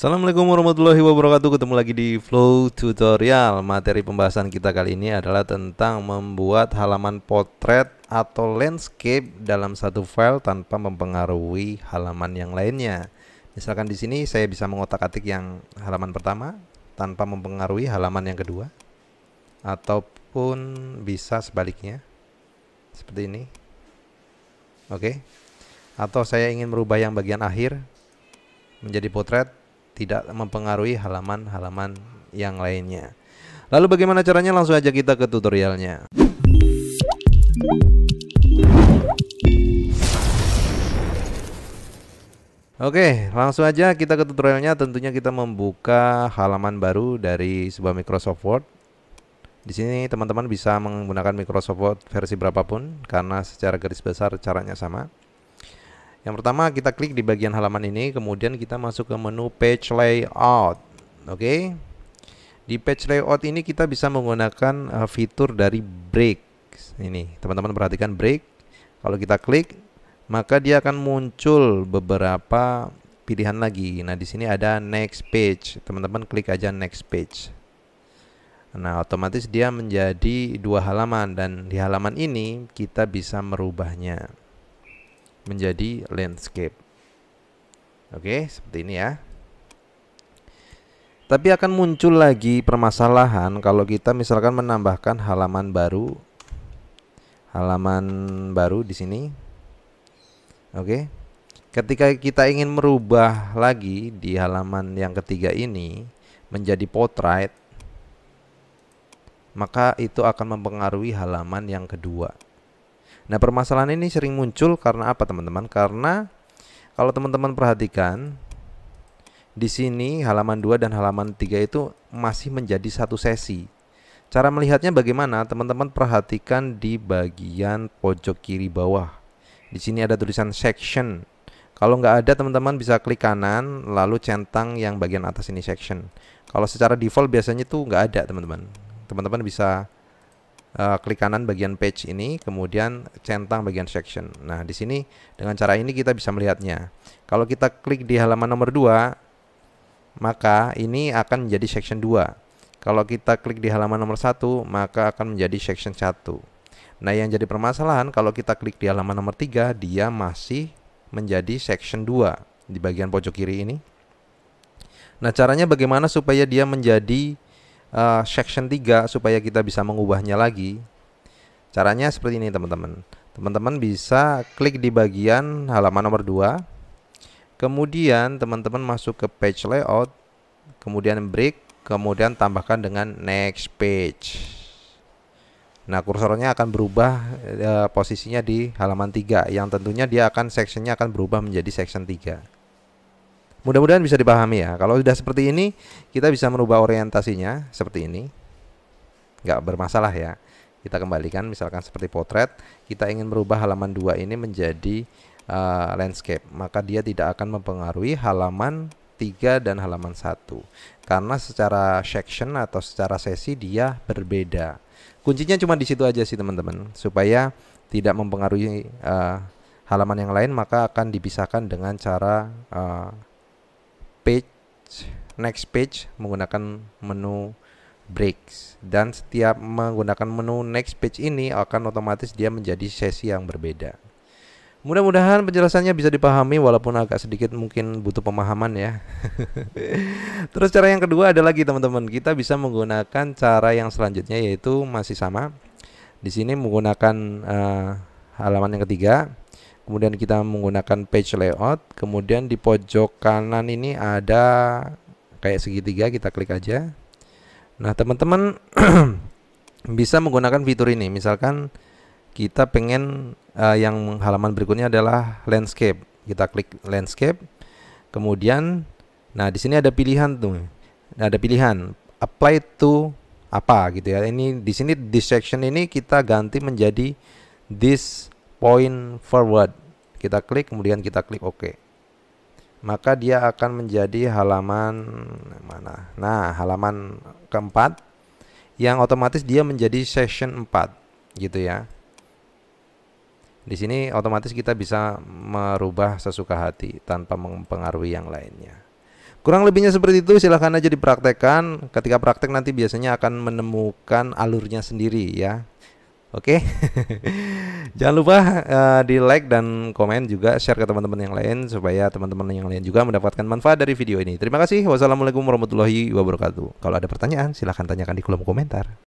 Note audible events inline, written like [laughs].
Assalamualaikum warahmatullahi wabarakatuh Ketemu lagi di Flow Tutorial Materi pembahasan kita kali ini adalah tentang membuat halaman potret atau landscape dalam satu file tanpa mempengaruhi halaman yang lainnya Misalkan di sini saya bisa mengotak-atik yang halaman pertama tanpa mempengaruhi halaman yang kedua Ataupun bisa sebaliknya Seperti ini Oke Atau saya ingin merubah yang bagian akhir menjadi potret tidak mempengaruhi halaman-halaman yang lainnya. Lalu bagaimana caranya? Langsung aja kita ke tutorialnya. Oke, langsung aja kita ke tutorialnya. Tentunya kita membuka halaman baru dari sebuah Microsoft Word. Di sini teman-teman bisa menggunakan Microsoft Word versi berapapun karena secara garis besar caranya sama. Yang pertama kita klik di bagian halaman ini, kemudian kita masuk ke menu page layout. Oke. Okay? Di page layout ini kita bisa menggunakan eh, fitur dari break. Ini, teman-teman perhatikan break. Kalau kita klik, maka dia akan muncul beberapa pilihan lagi. Nah, di sini ada next page. Teman-teman klik aja next page. Nah, otomatis dia menjadi dua halaman dan di halaman ini kita bisa merubahnya menjadi landscape. Oke, seperti ini ya. Tapi akan muncul lagi permasalahan kalau kita misalkan menambahkan halaman baru. Halaman baru di sini. Oke. Ketika kita ingin merubah lagi di halaman yang ketiga ini menjadi portrait, maka itu akan mempengaruhi halaman yang kedua. Nah, permasalahan ini sering muncul karena apa, teman-teman? Karena kalau teman-teman perhatikan di sini halaman 2 dan halaman 3 itu masih menjadi satu sesi. Cara melihatnya bagaimana? Teman-teman perhatikan di bagian pojok kiri bawah. Di sini ada tulisan section. Kalau nggak ada teman-teman bisa klik kanan lalu centang yang bagian atas ini section. Kalau secara default biasanya itu nggak ada teman-teman. Teman-teman bisa Eh, klik kanan bagian page ini, kemudian centang bagian section. Nah, di sini dengan cara ini kita bisa melihatnya. Kalau kita klik di halaman nomor 2, maka ini akan menjadi section 2. Kalau kita klik di halaman nomor 1, maka akan menjadi section 1. Nah, yang jadi permasalahan kalau kita klik di halaman nomor 3, dia masih menjadi section 2 di bagian pojok kiri ini. Nah, caranya bagaimana supaya dia menjadi uh, section 3 supaya kita bisa mengubahnya lagi. Caranya seperti ini teman-teman. Teman-teman bisa klik di bagian halaman nomor 2. Kemudian teman-teman masuk ke page layout, kemudian break, kemudian tambahkan dengan next page. Nah, kursornya akan berubah e, posisinya di halaman 3 yang tentunya dia akan sectionnya akan berubah menjadi section 3. Mudah-mudahan bisa dipahami ya. Kalau sudah seperti ini, kita bisa merubah orientasinya seperti ini. Nggak bermasalah ya. Kita kembalikan misalkan seperti potret, kita ingin merubah halaman 2 ini menjadi uh, landscape, maka dia tidak akan mempengaruhi halaman 3 dan halaman 1. Karena secara section atau secara sesi dia berbeda. Kuncinya cuma di situ aja sih teman-teman, supaya tidak mempengaruhi uh, halaman yang lain maka akan dipisahkan dengan cara uh, page next page menggunakan menu breaks dan setiap menggunakan menu next page ini akan otomatis dia menjadi sesi yang berbeda. Mudah-mudahan penjelasannya bisa dipahami walaupun agak sedikit mungkin butuh pemahaman ya. [laughs] Terus cara yang kedua ada lagi teman-teman, kita bisa menggunakan cara yang selanjutnya yaitu masih sama. Di sini menggunakan uh, halaman yang ketiga kemudian kita menggunakan page layout kemudian di pojok kanan ini ada kayak segitiga kita klik aja nah teman-teman [clears throat] bisa menggunakan fitur ini misalkan kita pengen uh, yang halaman berikutnya adalah landscape kita klik landscape kemudian nah di sini ada pilihan tuh nah, ada pilihan apply to apa gitu ya ini di sini this section ini kita ganti menjadi this point forward. Kita klik kemudian kita klik OK. Maka dia akan menjadi halaman mana? Nah, halaman keempat yang otomatis dia menjadi session 4 gitu ya. Di sini otomatis kita bisa merubah sesuka hati tanpa mempengaruhi yang lainnya. Kurang lebihnya seperti itu, silahkan aja dipraktekkan. Ketika praktek nanti biasanya akan menemukan alurnya sendiri ya. Oke, okay? [laughs] jangan lupa uh, eh, di like dan komen juga share ke teman-teman yang lain supaya teman-teman yang lain juga mendapatkan manfaat dari video ini. Terima kasih. Wassalamualaikum warahmatullahi wabarakatuh. Kalau ada pertanyaan silahkan tanyakan di kolom komentar.